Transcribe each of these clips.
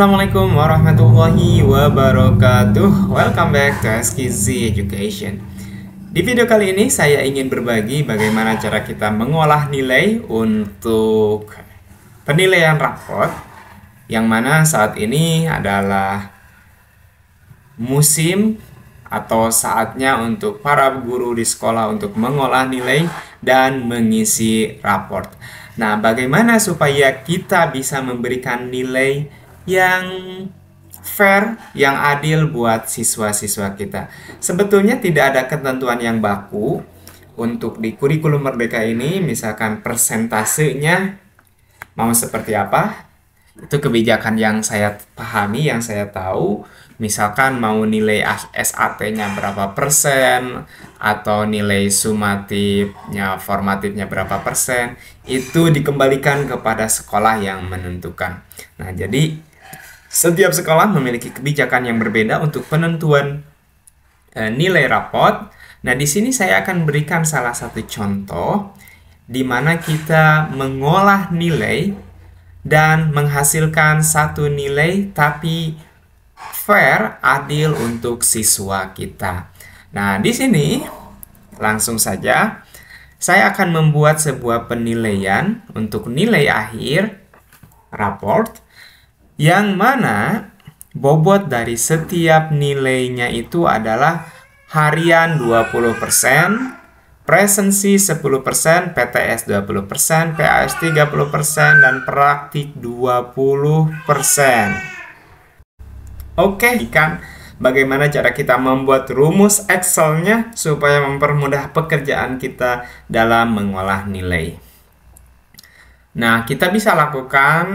Assalamualaikum warahmatullahi wabarakatuh Welcome back to SKZ Education Di video kali ini saya ingin berbagi bagaimana cara kita mengolah nilai untuk penilaian rapot Yang mana saat ini adalah musim atau saatnya untuk para guru di sekolah untuk mengolah nilai dan mengisi raport Nah bagaimana supaya kita bisa memberikan nilai yang fair, yang adil buat siswa-siswa kita. Sebetulnya tidak ada ketentuan yang baku untuk di kurikulum merdeka ini, misalkan persentasenya mau seperti apa. Itu kebijakan yang saya pahami, yang saya tahu. Misalkan mau nilai SAT-nya berapa persen, atau nilai sumatifnya, formatifnya berapa persen, itu dikembalikan kepada sekolah yang menentukan. Nah, jadi setiap sekolah memiliki kebijakan yang berbeda untuk penentuan e, nilai rapot. Nah, di sini saya akan berikan salah satu contoh di mana kita mengolah nilai dan menghasilkan satu nilai tapi fair, adil untuk siswa kita. Nah, di sini langsung saja saya akan membuat sebuah penilaian untuk nilai akhir raport yang mana bobot dari setiap nilainya itu adalah harian 20%, presensi 10%, PTS 20%, PAS 30%, dan praktik 20%. Oke, ikan. Bagaimana cara kita membuat rumus Excel-nya supaya mempermudah pekerjaan kita dalam mengolah nilai. Nah, kita bisa lakukan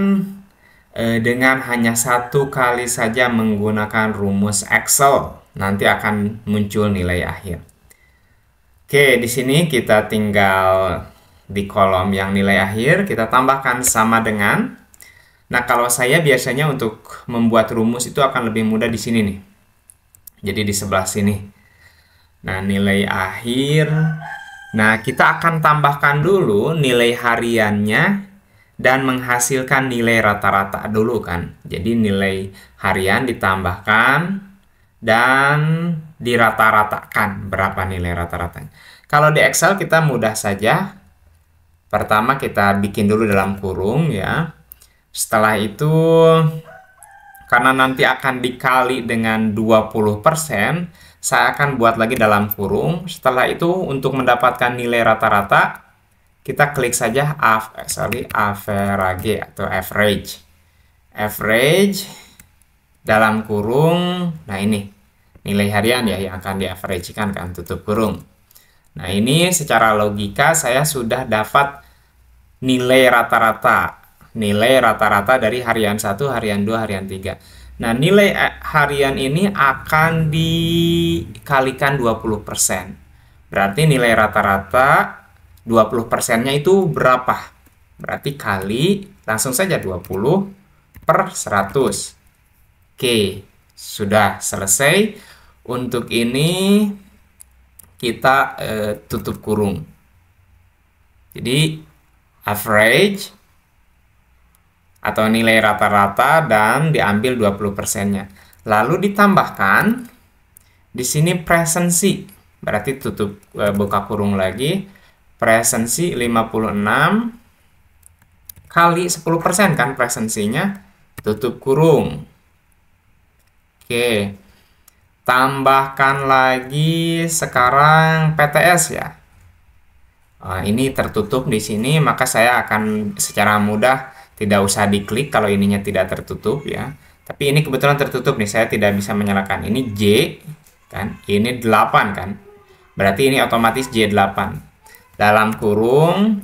Eh, dengan hanya satu kali saja menggunakan rumus Excel nanti akan muncul nilai akhir. Oke, di sini kita tinggal di kolom yang nilai akhir kita tambahkan sama dengan. Nah, kalau saya biasanya untuk membuat rumus itu akan lebih mudah di sini nih. Jadi di sebelah sini. Nah, nilai akhir. Nah, kita akan tambahkan dulu nilai hariannya dan menghasilkan nilai rata-rata dulu kan. Jadi nilai harian ditambahkan dan dirata-ratakan berapa nilai rata-ratanya. Kalau di Excel kita mudah saja. Pertama kita bikin dulu dalam kurung ya. Setelah itu karena nanti akan dikali dengan 20%, saya akan buat lagi dalam kurung. Setelah itu untuk mendapatkan nilai rata-rata kita klik saja av eh, sorry average atau average average dalam kurung nah ini nilai harian ya yang akan diaveragekan kan tutup kurung nah ini secara logika saya sudah dapat nilai rata-rata nilai rata-rata dari harian 1, harian 2, harian 3. Nah, nilai eh, harian ini akan dikalikan 20%. Berarti nilai rata-rata 20 persennya itu berapa? Berarti kali langsung saja 20 per 100. Oke, sudah selesai. Untuk ini kita eh, tutup kurung. Jadi average atau nilai rata-rata dan diambil 20 persennya. Lalu ditambahkan di sini presensi berarti tutup eh, buka kurung lagi presensi 56 kali 10% kan presensinya tutup kurung oke tambahkan lagi sekarang PTS ya ah, ini tertutup di sini maka saya akan secara mudah tidak usah diklik kalau ininya tidak tertutup ya tapi ini kebetulan tertutup nih saya tidak bisa menyalakan ini J kan ini 8 kan berarti ini otomatis J8 dalam kurung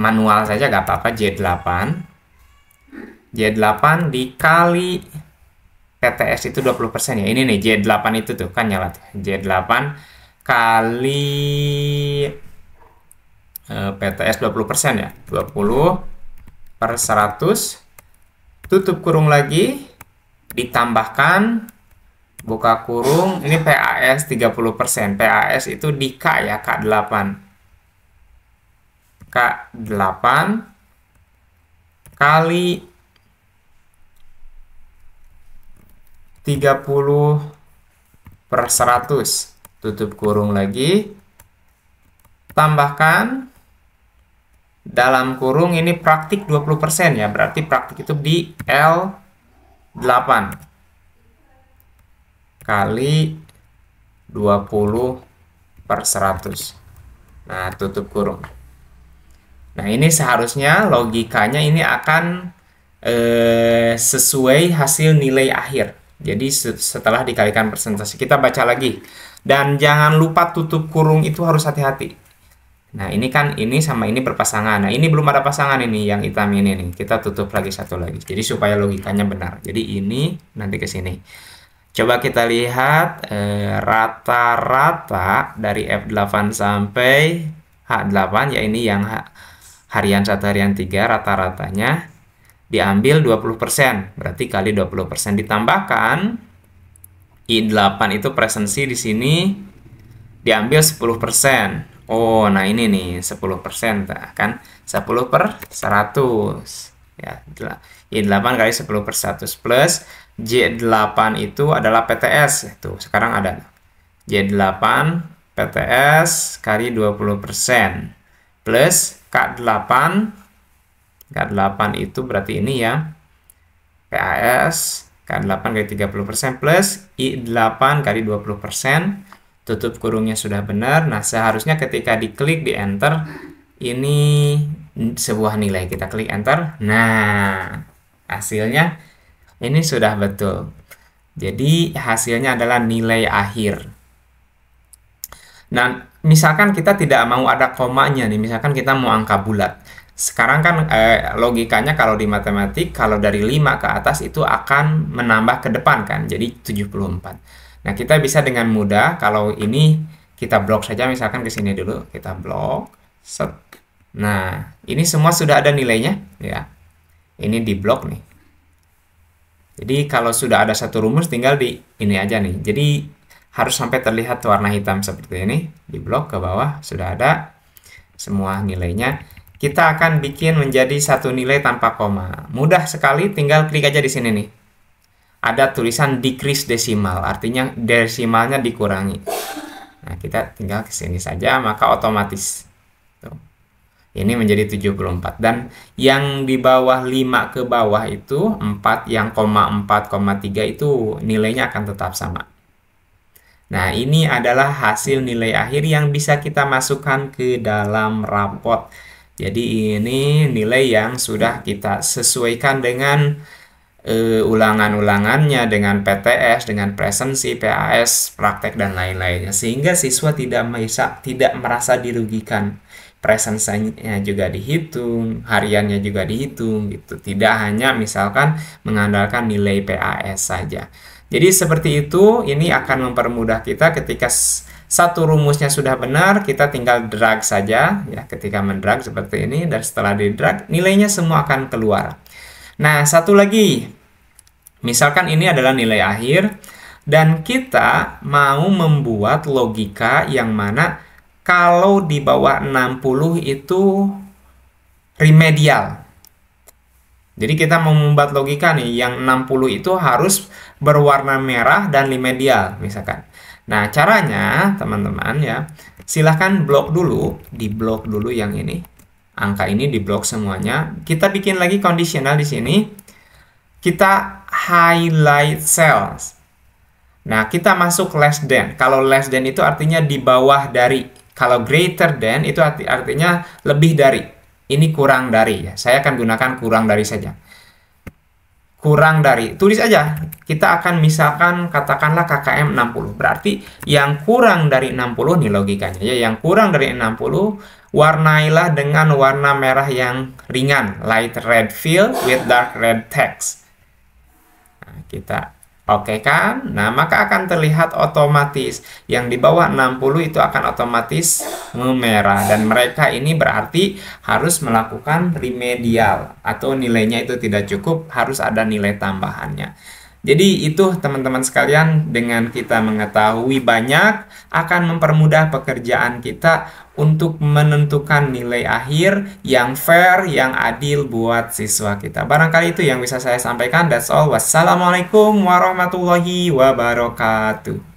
manual saja nggak apa-apa J8 J8 dikali TTS itu 20% ya ini nih J8 itu tuh kan nyala tuh. J8 kali eh, dua PTS 20% ya 20 per 100 tutup kurung lagi ditambahkan buka kurung ini PAS 30%. PAS itu di K ya, K8. K8 kali 30 per 100. Tutup kurung lagi. Tambahkan dalam kurung ini praktik 20% ya, berarti praktik itu di L8 kali 20 per 100 nah tutup kurung nah ini seharusnya logikanya ini akan eh, sesuai hasil nilai akhir jadi setelah dikalikan persentase kita baca lagi dan jangan lupa tutup kurung itu harus hati-hati Nah, ini kan ini sama ini berpasangan. Nah, ini belum ada pasangan ini yang hitam ini nih. Kita tutup lagi satu lagi. Jadi supaya logikanya benar. Jadi ini nanti ke sini. Coba kita lihat eh, rata-rata eh, dari F8 sampai H8 ya ini yang H, harian 1 harian 3 rata-ratanya diambil 20%. Berarti kali 20% ditambahkan I8 itu presensi di sini diambil 10%. Oh, nah ini nih 10% kan 10 per 100 ya I8 kali 10 per 100 plus J8 itu adalah PTS. Itu sekarang ada. J8 PTS kali 20% plus K8 K8 itu berarti ini ya. PAS K8 kali 30% plus I8 kali 20%. Tutup kurungnya sudah benar. Nah, seharusnya ketika diklik di enter ini sebuah nilai kita klik enter. Nah, hasilnya ini sudah betul. Jadi hasilnya adalah nilai akhir. Nah, misalkan kita tidak mau ada komanya nih, misalkan kita mau angka bulat. Sekarang kan eh, logikanya kalau di matematik, kalau dari 5 ke atas itu akan menambah ke depan kan, jadi 74. Nah, kita bisa dengan mudah kalau ini kita blok saja misalkan ke sini dulu, kita blok. Set. Nah, ini semua sudah ada nilainya ya. Ini di blok nih. Jadi kalau sudah ada satu rumus tinggal di ini aja nih. Jadi harus sampai terlihat warna hitam seperti ini. Di blok ke bawah sudah ada semua nilainya. Kita akan bikin menjadi satu nilai tanpa koma. Mudah sekali tinggal klik aja di sini nih. Ada tulisan decrease desimal, artinya desimalnya dikurangi. Nah, kita tinggal ke sini saja maka otomatis ini menjadi 74 dan yang di bawah 5 ke bawah itu 4 yang tiga itu nilainya akan tetap sama. Nah, ini adalah hasil nilai akhir yang bisa kita masukkan ke dalam rapot. Jadi ini nilai yang sudah kita sesuaikan dengan uh, ulangan-ulangannya dengan PTS, dengan presensi, PAS, praktek dan lain-lainnya sehingga siswa tidak tidak merasa dirugikan presensinya juga dihitung, hariannya juga dihitung gitu. Tidak hanya misalkan mengandalkan nilai PAS saja. Jadi seperti itu, ini akan mempermudah kita ketika satu rumusnya sudah benar, kita tinggal drag saja ya ketika mendrag seperti ini dan setelah di drag nilainya semua akan keluar. Nah, satu lagi. Misalkan ini adalah nilai akhir dan kita mau membuat logika yang mana kalau di bawah 60 itu remedial. Jadi kita mau membuat logika nih, yang 60 itu harus berwarna merah dan remedial misalkan. Nah caranya teman-teman ya, silahkan blok dulu, di blok dulu yang ini. Angka ini di blok semuanya. Kita bikin lagi kondisional di sini. Kita highlight cells. Nah, kita masuk less than. Kalau less than itu artinya di bawah dari. Kalau greater than itu arti artinya lebih dari. Ini kurang dari ya. Saya akan gunakan kurang dari saja. Kurang dari. Tulis aja. Kita akan misalkan katakanlah KKM 60. Berarti yang kurang dari 60 nih logikanya ya. Yang kurang dari 60 warnailah dengan warna merah yang ringan, light red fill with dark red text. Nah, kita Oke kan? Nah, maka akan terlihat otomatis. Yang di bawah 60 itu akan otomatis merah. Dan mereka ini berarti harus melakukan remedial. Atau nilainya itu tidak cukup, harus ada nilai tambahannya. Jadi itu teman-teman sekalian dengan kita mengetahui banyak akan mempermudah pekerjaan kita untuk menentukan nilai akhir yang fair, yang adil buat siswa kita. Barangkali itu yang bisa saya sampaikan. That's all. Wassalamualaikum warahmatullahi wabarakatuh.